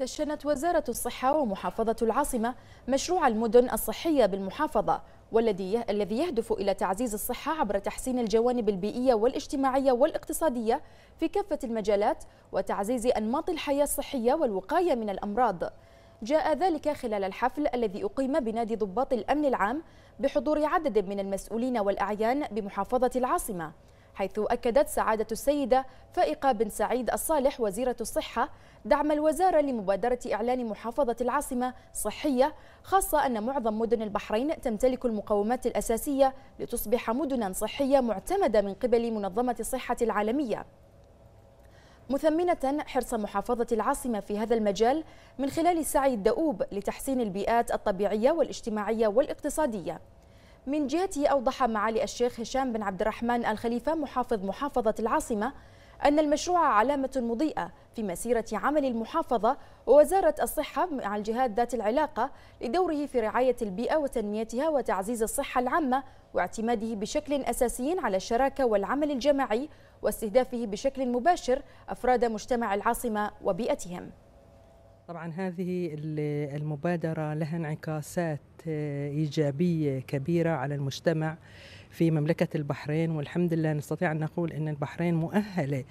دشنت وزارة الصحة ومحافظة العاصمة مشروع المدن الصحية بالمحافظة والذي الذي يهدف إلى تعزيز الصحة عبر تحسين الجوانب البيئية والاجتماعية والاقتصادية في كافة المجالات وتعزيز أنماط الحياة الصحية والوقاية من الأمراض. جاء ذلك خلال الحفل الذي أقيم بنادي ضباط الأمن العام بحضور عدد من المسؤولين والأعيان بمحافظة العاصمة. حيث أكدت سعادة السيدة فائقة بن سعيد الصالح وزيرة الصحة دعم الوزارة لمبادرة إعلان محافظة العاصمة صحية خاصة أن معظم مدن البحرين تمتلك المقومات الأساسية لتصبح مدنا صحية معتمدة من قبل منظمة الصحة العالمية مثمنة حرص محافظة العاصمة في هذا المجال من خلال السعي الدؤوب لتحسين البيئات الطبيعية والاجتماعية والاقتصادية من جهته أوضح معالي الشيخ هشام بن عبد الرحمن الخليفة محافظ محافظة العاصمة أن المشروع علامة مضيئة في مسيرة عمل المحافظة ووزارة الصحة مع الجهات ذات العلاقة لدوره في رعاية البيئة وتنميتها وتعزيز الصحة العامة واعتماده بشكل أساسي على الشراكة والعمل الجماعي واستهدافه بشكل مباشر أفراد مجتمع العاصمة وبيئتهم طبعا هذه المبادرة لها انعكاسات آه، إيجابية كبيرة على المجتمع في مملكة البحرين والحمد لله نستطيع أن نقول أن البحرين مؤهلة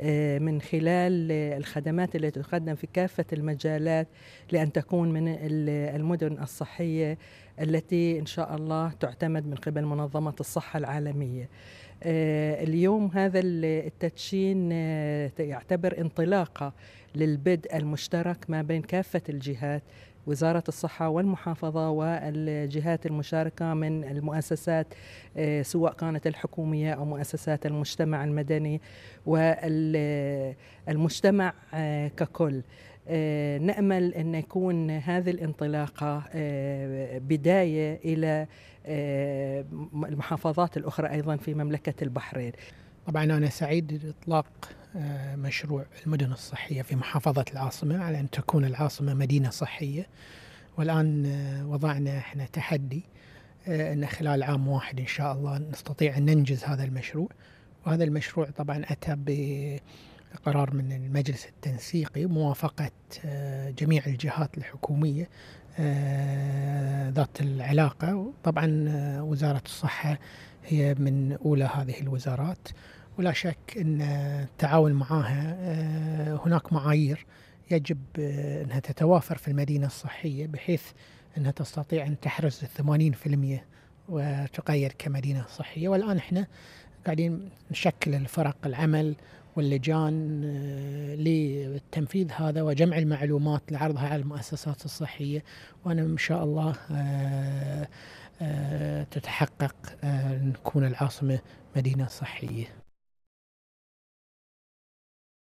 آه، من خلال الخدمات التي تقدم في كافة المجالات لأن تكون من المدن الصحية التي إن شاء الله تعتمد من قبل منظمة الصحة العالمية آه، اليوم هذا التدشين آه، يعتبر انطلاقة للبدء المشترك ما بين كافة الجهات وزارة الصحة والمحافظة والجهات المشاركة من المؤسسات آه، سواء كانت الحكومية أو مؤسسات المجتمع المدني والمجتمع آه، ككل آه، نامل ان يكون هذه الانطلاقه بدايه الى المحافظات الاخرى ايضا في مملكه البحرين طبعا أنا سعيد بإطلاق آه، مشروع المدن الصحية في محافظة العاصمة على أن تكون العاصمة مدينة صحية والآن آه، وضعنا احنا تحدي آه، أن خلال عام واحد إن شاء الله نستطيع أن ننجز هذا المشروع وهذا المشروع طبعا أتى ب قرار من المجلس التنسيقي موافقة آه، جميع الجهات الحكومية آه، ذات العلاقة طبعا آه، وزارة الصحة هي من أولى هذه الوزارات ولا شك أن التعاون معها هناك معايير يجب أنها تتوافر في المدينة الصحية بحيث أنها تستطيع أن تحرز 80% وتقير كمدينة صحية والآن احنا قاعدين نشكل الفرق العمل واللجان آه، لتنفيذ هذا وجمع المعلومات لعرضها على المؤسسات الصحية وأنا إن شاء الله آه، آه، تتحقق نكون العاصمة مدينة صحية